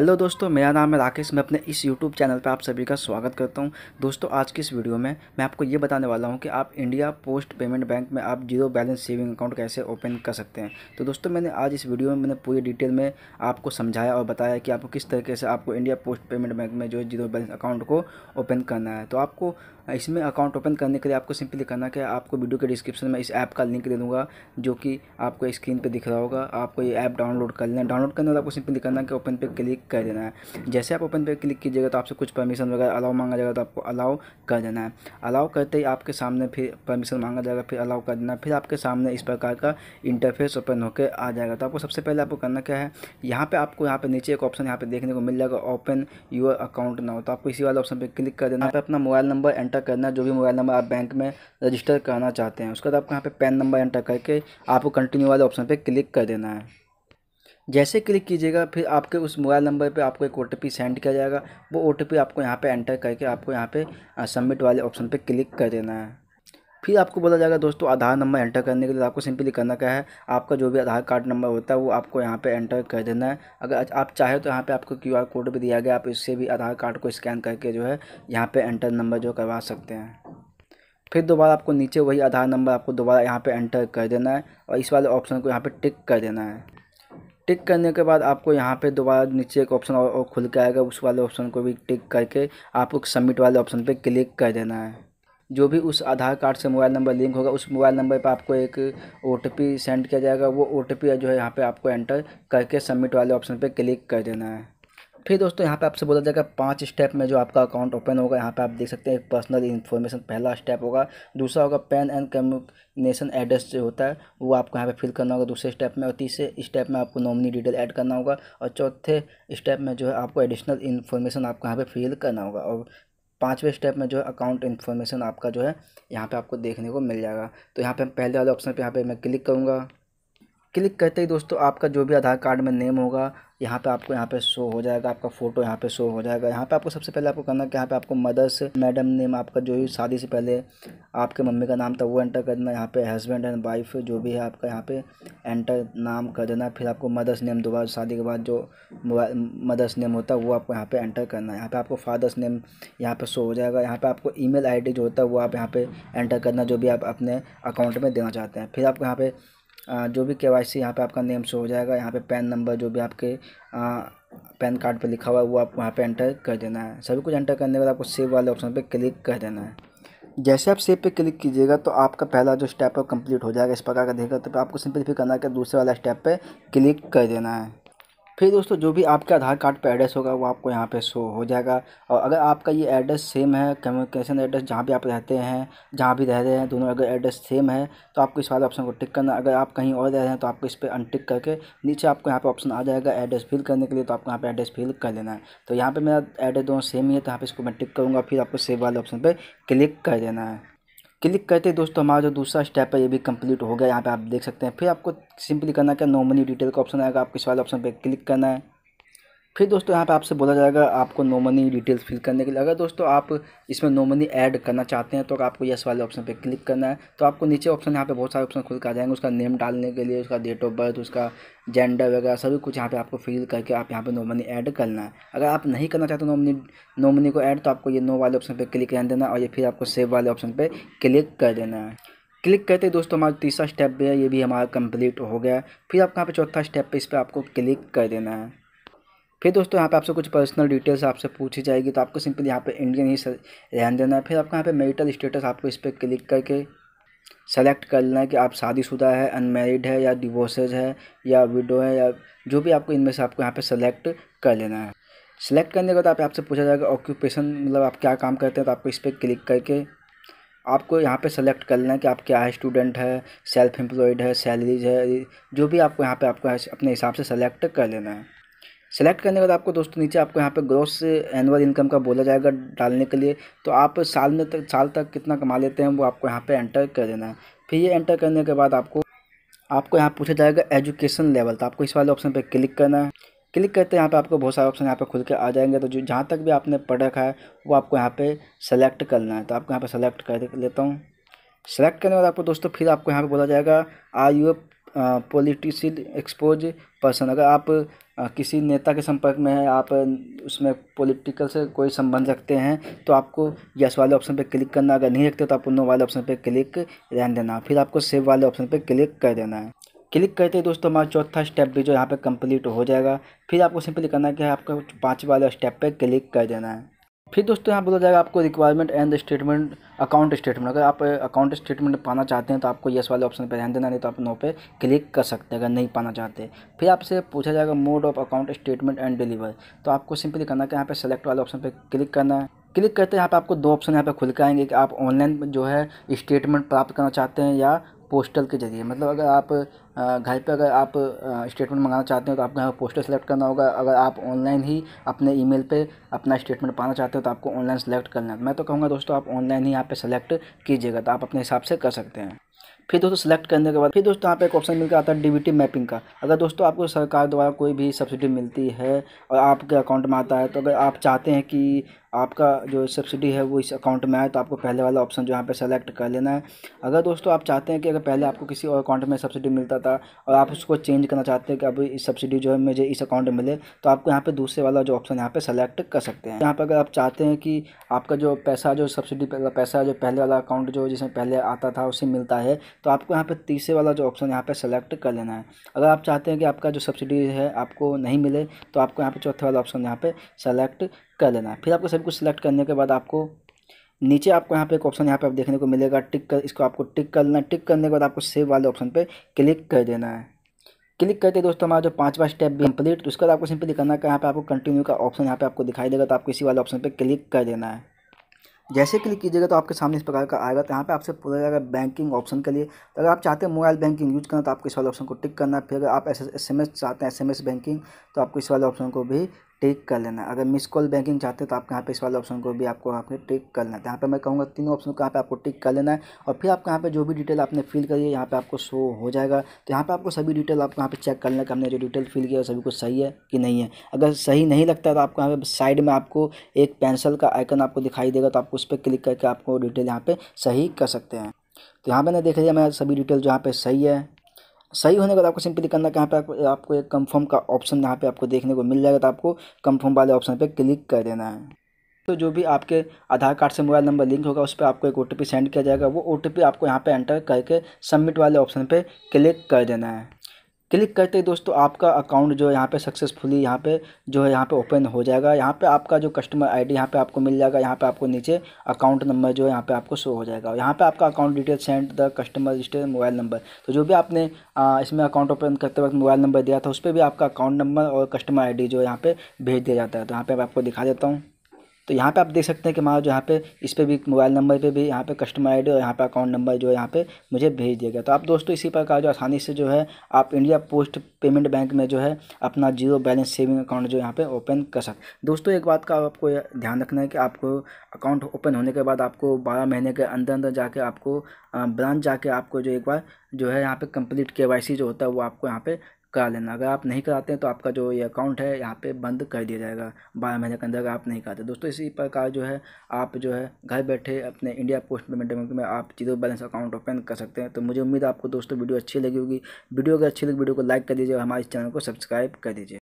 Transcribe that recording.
hello दोस्तों मेरा नाम है राकेश मैं अपने इस यूट्यूब चैनल पर आप सभी का स्वागत करता हूं दोस्तों आज की इस वीडियो में मैं आपको ये बताने वाला हूं कि आप इंडिया पोस्ट पेमेंट बैंक में आप जीरो बैलेंस सेविंग अकाउंट कैसे ओपन कर सकते हैं तो दोस्तों मैंने आज इस वीडियो में मैंने पूरी डिटेल में आपको समझाया और बताया कि आपको किस तरीके से आपको इंडिया पोस्ट पेमेंट बैंक में जो है जीरो बैलेंस अकाउंट को ओपन करना है तो आपको इसमें अकाउंट ओपन करने के लिए आपको सिंपली करना कि आपको वीडियो के डिस्क्रिप्शन में इस ऐप का लिंक दे दूँगा जो कि आपको स्क्रीन पर दिख रहा होगा आपको ये ऐप डाउनलोड कर लेना डाउनलोड करने वाला आपको सिंपली करना कि ओपन पे क्लिक कर देना है जैसे आप ओपन पे क्लिक कीजिएगा तो आपसे कुछ परमिशन वगैरह अलाउ मांगा जाएगा तो आपको अलाउ कर देना है अलाउ करते ही आपके सामने फिर परमिशन मांगा जाएगा फिर अलाउ कर देना फिर आपके सामने इस प्रकार का इंटरफेस ओपन होकर आ जाएगा तो आपको सबसे पहले आपको करना क्या है यहाँ पर आपको यहाँ पर नीचे एक ऑप्शन यहाँ पर देखने को मिल जाएगा ओपन यूर अकाउंट हो तो आपको इसी वाले ऑप्शन पर क्लिक कर देना है अपना मोबाइल नंबर एंटर करना है जो भी मोबाइल नंबर आप बैंक में रजिस्टर करना चाहते हैं उसके बाद आपको यहाँ पे पैन नंबर एंटर करके आपको कंटिन्यू वाले ऑप्शन पर क्लिक कर देना है जैसे क्लिक कीजिएगा फिर आपके उस मोबाइल नंबर पे आपको एक ओ सेंड किया जाएगा वो ओ आपको यहाँ पे एंटर करके आपको यहाँ पे सबमिट वाले ऑप्शन पे क्लिक कर देना है फिर आपको बोला जाएगा दोस्तों आधार नंबर एंटर करने के लिए आपको सिंपली करना क्या है आपका जो भी आधार कार्ड नंबर होता है वो आपको यहाँ पे एंटर कर देना है अगर आप चाहे तो यहाँ पे आपको क्यूआर कोड भी दिया गया आप इससे भी आधार कार्ड को स्कैन करके जो है यहाँ पे एंटर नंबर जो करवा सकते हैं फिर दोबारा आपको नीचे वही आधार नंबर आपको दोबारा यहाँ पे एंटर कर देना है और इस वाले ऑप्शन को यहाँ पे टिक कर देना है टिक करने के बाद आपको यहाँ पे दोबारा नीचे एक ऑप्शन और, और खुल के आएगा उस वाले ऑप्शन को भी टिक करके आपको सबमिट वाले ऑप्शन पे क्लिक कर देना है जो भी उस आधार कार्ड से मोबाइल नंबर लिंक होगा उस मोबाइल नंबर पर आपको एक ओ सेंड किया जाएगा वो ओ जो है यहाँ पर आपको एंटर करके सबमिट वाले ऑप्शन पर क्लिक कर देना है फिर दोस्तों यहाँ पे आपसे बोला जाएगा पांच स्टेप में जो आपका अकाउंट ओपन होगा यहाँ पे आप देख सकते हैं पर्सनल इन्फॉर्मेशन पहला स्टेप होगा दूसरा होगा पैन एंड कम्युनिकेशन एड्रेस जो होता है वो आपको यहाँ पे फिल करना होगा दूसरे स्टेप में और तीसरे स्टेप में आपको नॉमिनी डिटेल ऐड करना होगा और चौथे स्टेप में जो है आपको एडिशनल इन्फॉर्मेशन आपको यहाँ पर फिल करना होगा और पाँचवें स्टेप में जो है अकाउंट इन्फॉर्मेशन आपका जो है यहाँ पर आपको देखने को मिल जाएगा तो यहाँ पर पहले वाले ऑप्शन पर यहाँ पर मैं क्लिक करूँगा क्लिक करते ही दोस्तों आपका जो भी आधार कार्ड में नेम होगा यहाँ पे आपको यहाँ पे शो हो जाएगा आपका फ़ोटो यहाँ पे शो हो जाएगा यहाँ पे आपको सबसे पहले आपको करना है कि यहाँ पे आपको मदर्स मैडम नेम आपका जो भी शादी से पहले आपके मम्मी का नाम था वो एंटर करना यहाँ पे हस्बैंड एंड वाइफ जो भी है आपका यहाँ पे एंटर नाम कर देना फिर आपको मदर्स नेम दोबारा शादी के बाद जो मदर्स नेम होता है वो आपको यहाँ पर एंटर करना है यहाँ पर आपको फादर्स नेम यहाँ पर शो हो जाएगा यहाँ पर आपको ई मेल जो होता है वो आप यहाँ पर एंटर करना जो भी आप अपने अकाउंट में देना चाहते हैं फिर आपको यहाँ पर जो भी के वाई सी यहाँ पर आपका नेम शो हो जाएगा यहाँ पर पैन नंबर जो भी आपके पैन कार्ड पर लिखा हुआ है वो आप वहाँ पर एंटर कर देना है सभी कुछ एंटर करने के बाद आपको सेव वाले ऑप्शन पर क्लिक कर देना है जैसे आप सेव पे क्लिक कीजिएगा तो आपका पहला जो स्टेप है कंप्लीट हो जाएगा इस प्रकार का देखेगा तो आपको सिंपली फिर करना है कि दूसरे वाला स्टेप पर क्लिक कर देना है फिर दोस्तों जो भी आपके आधार कार्ड पर एड्रेस होगा वो आपको यहाँ पे शो हो जाएगा और अगर आपका ये एड्रेस सेम है कम्युनिकेशन एड्रेस जहाँ भी आप रहते हैं जहाँ भी रह रहे हैं दोनों अगर एड्रेस सेम है तो आपको इस वाले ऑप्शन को टिक करना अगर आप कहीं और रह रहे हैं तो आपको इस पर अनटिक करके नीचे आपको यहाँ पर ऑप्शन आ जाएगा एड्रेस फिल करने के लिए तो आपको यहाँ पर एड्रेस फिल कर लेना है तो यहाँ पर मेरा एड्रेस दोनों सेम ही है तो यहाँ पर इसको मैं टिक करूँगा फिर आपको सेव वाले ऑप्शन पर क्लिक कर देना है क्लिक करते दोस्तों हमारा जो दूसरा स्टेप है ये भी कंप्लीट हो गया यहाँ पे आप देख सकते हैं फिर आपको सिंपली करना क्या नॉमनी डिटेल का ऑप्शन आएगा आपको इस वाले ऑप्शन पे क्लिक करना है फिर दोस्तों यहाँ पे आपसे बोला जाएगा आपको नो मनी डिटेल्स फिल करने के लिए अगर दोस्तों आप इसमें नो मनी ऐड करना चाहते हैं तो आपको यस वाले ऑप्शन पे क्लिक करना है तो आपको नीचे ऑप्शन यहाँ पे बहुत सारे ऑप्शन खुल कर आ जाएंगे उसका नेम डालने के लिए उसका डेट ऑफ बर्थ उसका जेंडर वगैरह सभी कुछ यहाँ पर आपको फिल करके आप यहाँ पर नो मनी ऐड करना है अगर आप नहीं करना चाहते नोमनी नोमनी को ऐड तो आपको ये नो वाले ऑप्शन पर क्लिक कर देना और ये फिर आपको सेव वाले ऑप्शन पर क्लिक कर देना है क्लिक करते दोस्तों हमारा तीसरा स्टेप भी है ये भी हमारा कंप्लीट हो गया फिर आप यहाँ पे चौथा स्टेप पे इस पर आपको क्लिक कर देना है फिर दोस्तों यहाँ पे आपसे कुछ पर्सनल डिटेल्स आपसे पूछी जाएगी तो आपको सिंपल यहाँ पे इंडियन ही ध्यान देना है फिर आपको यहाँ पे मेरिटल स्टेटस आपको इस पर क्लिक करके सेलेक्ट कर लेना है कि आप शादीशुदा है अनमेरिड है या डिवोर्सेज है या विडो है या जो भी आपको इनमें से आपको यहाँ पर सेलेक्ट कर लेना है सेलेक्ट करने के बाद आप आपसे पूछा जाएगा ऑक्यूपेशन मतलब आप क्या काम करते हैं तो आपको इस पर क्लिक करके आपको यहाँ पे सेलेक्ट कर लेना है कि आप क्या है स्टूडेंट है सेल्फ एम्प्लॉयड है सैलरीज है जो भी आपको यहाँ पे आपको अपने हिसाब से सेलेक्ट कर लेना है सेलेक्ट करने के बाद आपको दोस्तों नीचे आपको यहाँ पे ग्रोस एनुअल इनकम का बोला जाएगा डालने के लिए तो आप साल में तक साल तक कितना कमा लेते हैं वो आपको यहाँ पे एंटर कर देना है फिर ये एंटर करने के बाद आपको आपको यहाँ पूछा जाएगा एजुकेशन लेवल तो आपको इस वाले ऑप्शन पर क्लिक करना है क्लिक करते हैं यहाँ पर आपको बहुत सारे ऑप्शन यहाँ पर खुल के आ जाएंगे तो जो जहाँ तक भी आपने पढ़ रखा है वो आपको यहाँ पर सेलेक्ट करना है तो आपको यहाँ पर सेलेक्ट कर लेता हूँ सेलेक्ट करने के बाद आपको दोस्तों फिर आपको यहाँ पर बोला जाएगा are you political exposed person अगर आप किसी नेता के संपर्क में हैं आप उसमें पॉलिटिकल से कोई संबंध रखते हैं तो आपको यस वाले ऑप्शन पर क्लिक करना अगर नहीं रखते तो आपको नो वाले ऑप्शन पर क्लिक रहने देना फिर आपको सेव वाले ऑप्शन पर क्लिक कर देना है क्लिक करते ही दोस्तों हमारा चौथा स्टेप भी जो यहाँ पे कंप्लीट हो जाएगा फिर आपको सिंपली करना है कि आपका पाँच वाले स्टेप पे क्लिक कर देना है फिर दोस्तों यहाँ बोला जाएगा आपको requirement and statement account statement अगर आप अकाउंट uh, स्टेटमेंट पाना चाहते हैं तो आपको यस वाले ऑप्शन पर ध्यान देना नहीं तो आप नो पे क्लिक कर सकते हैं अगर नहीं पाना चाहते फिर आपसे पूछा जाएगा mode of account statement and deliver तो आपको सिंपली करना है कि यहाँ पर सेलेक्ट वाले ऑप्शन पर क्लिक करना है क्लिक करते हैं यहाँ पे आपको दो ऑप्शन यहाँ पे खुल के आएंगे कि आप ऑनलाइन जो है स्टेटमेंट प्राप्त करना चाहते हैं या पोस्टल के ज़रिए मतलब अगर आप घर पे अगर आप स्टेटमेंट मंगाना चाहते हो तो आपको यहाँ पर पोस्टल सेलेक्ट करना होगा अगर आप ऑनलाइन ही अपने ईमेल पे अपना स्टेटमेंट पाना चाहते हो तो आपको ऑनलाइन सेलेक्ट करना है मैं तो कहूँगा दोस्तों आप ऑनलाइन ही यहाँ पे सेलेक्ट कीजिएगा तो आप अपने हिसाब से कर सकते हैं फिर दोस्तों सेलेक्ट करने के बाद फिर दोस्तों यहाँ पे एक ऑप्शन मिलकर आता है डीबीटी मैपिंग का अगर दोस्तों आपको सरकार द्वारा कोई भी सब्सिडी मिलती है और आपके अकाउंट में आता है तो अगर आप चाहते हैं कि आपका जो सब्सिडी है वो इस अकाउंट में आए तो आपको पहले वाला ऑप्शन जो यहाँ पे सेलेक्ट कर लेना है अगर दोस्तों आप चाहते हैं कि अगर पहले आपको किसी और अकाउंट में सब्सिडी मिलता था और आप उसको चेंज करना चाहते हैं कि अब इस सब्सिडी जो है मुझे इस अकाउंट में मिले तो आपको यहाँ पर दूसरे वाला जो ऑप्शन यहाँ पर सेलेक्ट कर सकते हैं यहाँ पर अगर आप चाहते हैं कि आपका जो पैसा जो सब्सिडी पैसा जो पहले वाला अकाउंट जो जिसमें पहले आता था उसे मिलता है तो आपको यहाँ पर तीसरे वाला जो ऑप्शन यहाँ पर सेलेक्ट कर लेना है अगर आप चाहते हैं कि आपका जो सब्सिडी है आपको नहीं मिले तो आपको यहाँ पर चौथे वाला ऑप्शन यहाँ पर सेलेक्ट कर लेना है फिर आपको सभी कुछ सिलेक्ट करने के बाद आपको नीचे आपको यहाँ पे एक ऑप्शन यहाँ पे आप देखने को मिलेगा टिक कर इसको आपको टिक कर लेना टिक करने के बाद आपको सेव वाले ऑप्शन पे क्लिक कर देना है क्लिक करते दोस्तों हमारा जो पांचवा स्टेप भी कंप्लीट तो उसके बाद आपको सिंपली करना है यहाँ पे आपको कंटिन्यू का ऑप्शन यहाँ पे आपको दिखाई देगा तो आपको इसी वाले ऑप्शन पर क्लिक कर देना है जैसे क्लिक कीजिएगा तो आपके सामने इस प्रकार का आएगा तो यहाँ पे आपसे पूरा जाएगा बैंकिंग ऑप्शन के लिए तो अगर आप चाहते हैं मोबाइल बैंकिंग यूज़ करना तो आपको इस वाले ऑप्शन को टिक करना है फिर अगर आप एस एस एम एस चाहते हैं एस एम एस बैंकिंग तो आपको इस वाले ऑप्शन को भी टिक कर लेना अगर मिस कॉल बैंकिंग चाहते हैं तो आप यहाँ पे इस वाले ऑप्शन को भी आपको यहाँ पे टिक कर लेना है यहाँ पे मैं कहूँगा तीनों ऑप्शन को यहाँ पे आपको टिक कर लेना है और फिर आप यहाँ पे जो भी डिटेल आपने फिल करी है यहाँ पे आपको शो हो जाएगा तो यहाँ पे आपको सभी डिटेल आपको यहाँ पे चेक कर लेना कि हमने जो डिटेल फिल किया सभी कुछ सही है कि नहीं है अगर सही नहीं लगता तो आपको यहाँ पे साइड में आपको एक पेंसिल का आइकन आपको दिखाई देगा तो आप उस पर क्लिक करके आपको डिटेल यहाँ पर सही कर सकते हैं तो यहाँ पर ना देख लिया मैं सभी डिटेल जो यहाँ पर सही है सही होने के बाद आपको सिंपली करना कहाँ पे आपको आपको एक कंफर्म का ऑप्शन यहाँ पे आपको देखने को मिल जाएगा तो आपको कंफर्म वाले ऑप्शन पे क्लिक कर देना है तो जो भी आपके आधार कार्ड से मोबाइल नंबर लिंक होगा उस पर आपको एक ओ सेंड किया जाएगा वो ओ आपको यहाँ पर एंटर करके सबमिट वाले ऑप्शन पर क्लिक कर देना है क्लिक करते ही दोस्तों आपका अकाउंट जो है यहाँ पे सक्सेसफुली यहाँ पे जो है यहाँ पे ओपन हो जाएगा यहाँ पे आपका जो कस्टमर आईडी यहाँ पर आपको मिल जाएगा यहाँ पे आपको नीचे अकाउंट नंबर जो है यहाँ पे आपको शो हो जाएगा यहाँ पे आपका account detail send the customer register mobile number तो जो भी आपने आ, इसमें अकाउंट ओपन करते वक्त मोबाइल नंबर दिया था उस पर भी आपका अकाउंट नंबर और कस्टमर आई जो है यहाँ पर भेज दिया जाता है तो यहाँ पर आपको दिखा देता हूँ तो यहाँ पे आप देख सकते हैं कि हमारा जो यहाँ पे इस पर भी मोबाइल नंबर पे भी यहाँ पे कस्टमर आई डी और यहाँ पे अकाउंट नंबर जो है यहाँ पे मुझे भेज दिया गया तो आप दोस्तों इसी प्रकार जो आसानी से जो है आप इंडिया पोस्ट पेमेंट बैंक में जो है अपना जीरो बैलेंस सेविंग अकाउंट जो यहाँ पर ओपन कर सकते दोस्तों एक बात का आपको ध्यान रखना है कि आपको अकाउंट ओपन होने के बाद आपको बारह महीने के अंदर अंदर जाके आपको ब्रांच जाके आपको जो एक बार जो है यहाँ पे कंप्लीट के जो होता है वो आपको यहाँ पे करा लेना अगर आप नहीं कराते हैं तो आपका जो ये अकाउंट है यहाँ पे बंद कर दिया जाएगा बारह महीने के अंदर अगर आप नहीं कराते दोस्तों इसी प्रकार जो है आप जो है घर बैठे अपने इंडिया पोस्ट पेमेंट बैंक में आप जीरो बैलेंस अकाउंट ओपन कर सकते हैं तो मुझे उम्मीद आपको दोस्तों वीडियो अच्छी लगी होगी वीडियो अगर अच्छी लगी वीडियो को लाइक कर दीजिए और हमारे चैनल को सब्सक्राइब कर दीजिए